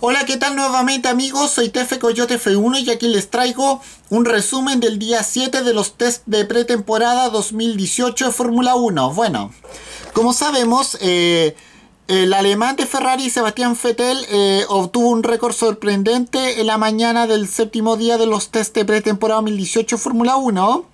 Hola, ¿qué tal nuevamente amigos? Soy Tefe Coyote F1 y aquí les traigo un resumen del día 7 de los test de pretemporada 2018 de Fórmula 1. Bueno, como sabemos, eh, el alemán de Ferrari, Sebastián Vettel, eh, obtuvo un récord sorprendente en la mañana del séptimo día de los test de pretemporada 2018 Fórmula 1.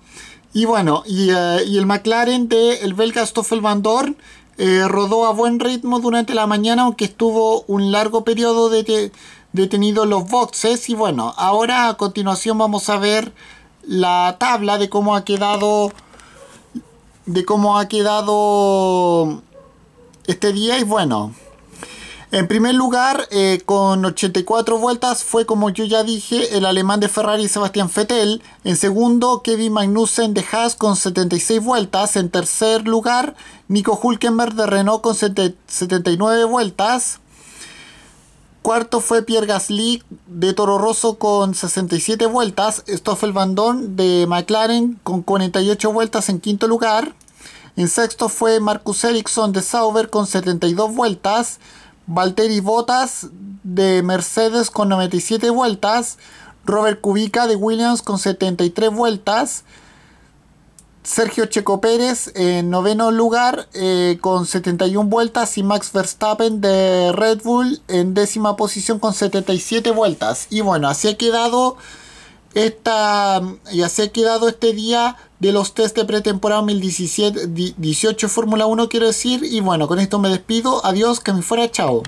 Y bueno, eh, y, el McLaren de el belga Stoffel Van Dorn eh, rodó a buen ritmo durante la mañana, aunque estuvo un largo periodo de detenido los boxes. Y bueno, ahora a continuación vamos a ver la tabla de cómo ha quedado de cómo ha quedado este día y bueno en primer lugar, eh, con 84 vueltas fue, como yo ya dije, el alemán de Ferrari Sebastián Vettel. En segundo, Kevin Magnussen de Haas con 76 vueltas. En tercer lugar, Nico Hulkenberg de Renault con 79 vueltas. Cuarto fue Pierre Gasly de Toro Rosso con 67 vueltas. Stoffel Vandón de McLaren con 48 vueltas en quinto lugar. En sexto fue Marcus Ericsson de Sauber con 72 vueltas. Valtteri Bottas de Mercedes con 97 vueltas, Robert Kubica de Williams con 73 vueltas, Sergio Checo Pérez en eh, noveno lugar eh, con 71 vueltas y Max Verstappen de Red Bull en décima posición con 77 vueltas. Y bueno, así ha quedado esta así ha quedado este día de los test de pretemporada 2017-18 Fórmula 1 quiero decir y bueno, con esto me despido, adiós, que me fuera, chao.